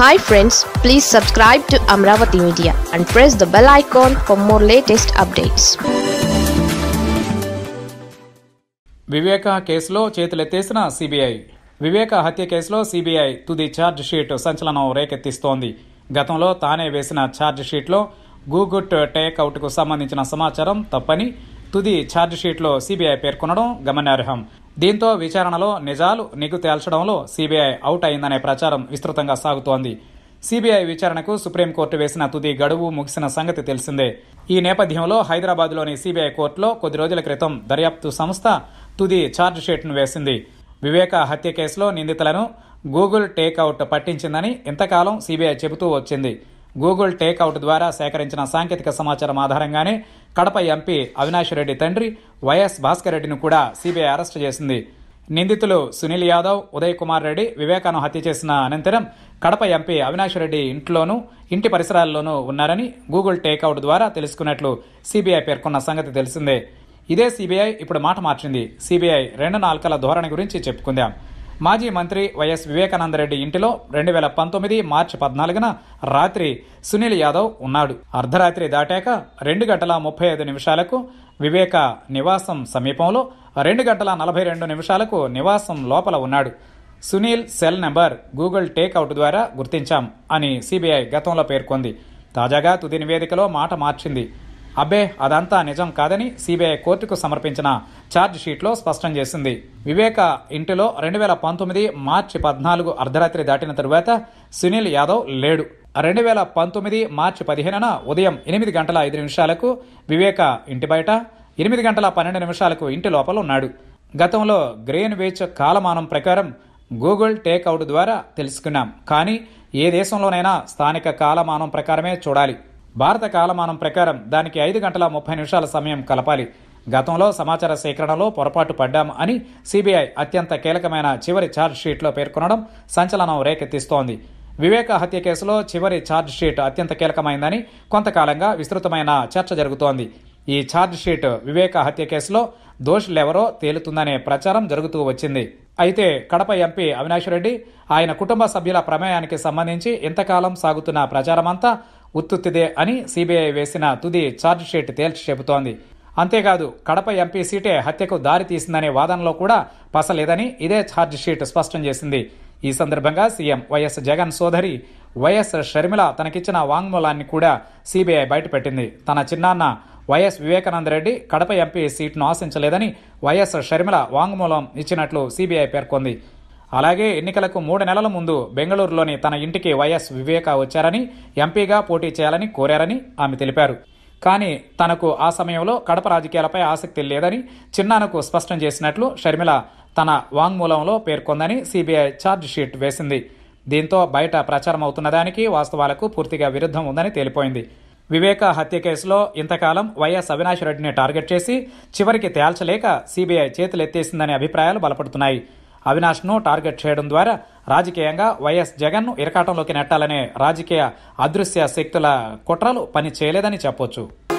hi friends please subscribe to Amaravati media and press the bell icon for more latest updates Viveka కేసులో చేతులెత్తేసిన CBI వివేక హత్య కేసులో CBI తుది charge sheet సంచలనం రేకెత్తిస్తోంది గతంలో తానే వేసిన ఛార్జ్ షీట్లో గూగుట్ టేక్అవుట్కు సంబంధించిన సమాచారం తప్పని తుది ఛార్జ్ షీట్లో సిబిఐ పేర్కొనడం గమనార్హం దీంతో విచారణలో నిజాలు నిగ్గు తేల్చడంలో సీబీఐ అవుట్ అయిందనే ప్రచారం విస్తృతంగా సాగుతోంది సీబీఐ విచారణకు సుప్రీంకోర్టు వేసిన తుది గడువు ముగిసిన సంగతి తెలిసిందే ఈ నేపథ్యంలో హైదరాబాద్లోని సీబీఐ కోర్టులో కొద్ది రోజుల క్రితం దర్యాప్తు సంస్థ తుది ఛార్జ్షీట్ను వేసింది వివేక హత్య కేసులో నిందితులను గూగుల్ టేక్అవుట్ పట్టించిందని ఇంతకాలం సీబీఐ చెబుతూ వచ్చింది గూగుల్ టేక్అవుట్ ద్వారా సేకరించిన సాంకేతిక సమాచారం ఆధారంగానే కడప ఎంపీ అవినాష్ రెడ్డి తండ్రి వైఎస్ భాస్కర్ రెడ్డిని కూడా సిబిఐ అరెస్టు చేసింది నిందితులు సునీల్ యాదవ్ ఉదయ్ కుమార్ రెడ్డి వివేకాను హత్య చేసిన అనంతరం కడప ఎంపీ అవినాష్ రెడ్డి ఇంట్లోనూ ఇంటి పరిసరాల్లోనూ ఉన్నారని గూగుల్ టేక్అవుట్ ద్వారా తెలుసుకున్నట్లు సిబిఐ పేర్కొన్న సంగతి తెలిసిందే ఇదే సిబిఐ ఇప్పుడు మాట మార్చింది సిబిఐ రెండు నాలుకల ధోరణి గురించి చెప్పుకుందాం మాజీ మంత్రి వైఎస్ వివేకానందరెడ్డి ఇంటిలో రెండు వేల పంతొమ్మిది మార్చి పద్నాలుగున రాత్రి సునీల్ యాదవ్ ఉన్నాడు అర్ధరాత్రి దాటాక రెండు గంటల ముప్పై ఐదు నిమిషాలకు వివేక నివాసం సమీపంలో రెండు గంటల నలభై రెండు నిమిషాలకు నివాసం లోపల ఉన్నాడు Sunil cell number Google takeout ద్వారా గుర్తించాం అని సిబిఐ గతంలో పేర్కొంది తాజాగా తుది నివేదికలో మాట మార్చింది అబ్బే అదంతా నిజం కాదని సిబిఐ కోర్టుకు సమర్పించిన ఛార్జ్ షీట్లో స్పష్టం చేసింది వివేక ఇంటిలో రెండు వేల పంతొమ్మిది మార్చి పద్నాలుగు అర్ధరాత్రి దాటిన తరువాత సునీల్ యాదవ్ లేడు రెండు వేల పంతొమ్మిది మార్చి పదిహేనున ఉదయం ఎనిమిది గంటల ఐదు నిమిషాలకు వివేక ఇంటి బయట ఎనిమిది గంటల పన్నెండు నిమిషాలకు ఇంటి లోపల ఉన్నాడు గతంలో గ్రెయిన్ వేచ్ కాలమానం ప్రకారం గూగుల్ టేక్అవుట్ ద్వారా తెలుసుకున్నాం కానీ ఏ దేశంలోనైనా స్థానిక కాలమానం ప్రకారమే చూడాలి భారత కాలమానం ప్రకారం దానికి ఐదు గంటల ముప్పై నిమిషాల సమయం కలపాలి గతంలో సమాచార సేకరణలో పొరపాటు పడ్డాం అని సిబిఐ అత్యంత కీలకమైన చివరి ఛార్జ్ షీట్లో పేర్కొనడం సంచలనం రేకెత్తిస్తోంది వివేక హత్య కేసులో చివరి ఛార్జ్ షీట్ అత్యంత కీలకమైందని కొంతకాలంగా విస్తృతమైన చర్చ జరుగుతోంది ఈ ఛార్జ్ షీట్ వివేక హత్య కేసులో దోషులెవరో తేలుతుందనే ప్రచారం జరుగుతూ వచ్చింది అయితే కడప ఎంపీ అవినాష్ రెడ్డి ఆయన కుటుంబ సభ్యుల ప్రమేయానికి సంబంధించి ఇంతకాలం సాగుతున్న ప్రచారమంతా ఉత్తుత్తిదే అని సీబీఐ వేసిన తుది ఛార్జ్షీట్ తేల్చి చెబుతోంది అంతేకాదు కడప ఎంపీ సీటే హత్యకు దారితీసిందనే వాదనలో కూడా పసలేదని ఇదే ఛార్జ్షీట్ స్పష్టం చేసింది ఈ సందర్భంగా సీఎం వైఎస్ జగన్ సోదరి వైఎస్ షర్మిల తనకిచ్చిన వాంగ్మూలాన్ని కూడా సీబీఐ బయటపెట్టింది తన చిన్నాన్న వైఎస్ వివేకానంద రెడ్డి కడప ఎంపీ సీట్ను ఆశించలేదని వైఎస్ షర్మిల వాంగ్మూలం ఇచ్చినట్లు సీబీఐ పేర్కొంది అలాగే ఎన్నికలకు మూడు నెలల ముందు బెంగళూరులోని తన ఇంటికి వైఎస్ వివేక వచ్చారని ఎంపీగా పోటీ చేయాలని కోరారని ఆమె తెలిపారు కానీ తనకు ఆ సమయంలో కడప రాజకీయాలపై ఆసక్తి లేదని చిన్నానకు స్పష్టం చేసినట్లు షర్మిల తన వాంగ్మూలంలో పేర్కొందని సిబిఐ ఛార్జ్ షీట్ వేసింది దీంతో బయట ప్రచారం అవుతున్న దానికి వాస్తవాలకు పూర్తిగా విరుద్ధం ఉందని తేలిపోయింది వివేక హత్య కేసులో ఇంతకాలం వైఎస్ అవినాష్ రెడ్డిని టార్గెట్ చేసి చివరికి తేల్చలేక సీబీఐ చేతులెత్తేసిందనే అభిప్రాయాలు బలపడుతున్నాయి అవినాష్ను టార్గెట్ చేయడం ద్వారా రాజకీయంగా వైఎస్ జగన్ను ఇరకాటంలోకి నెట్టాలనే రాజకీయ అదృశ్య శక్తుల కుట్రలు పని చేయలేదని చెప్పొచ్చు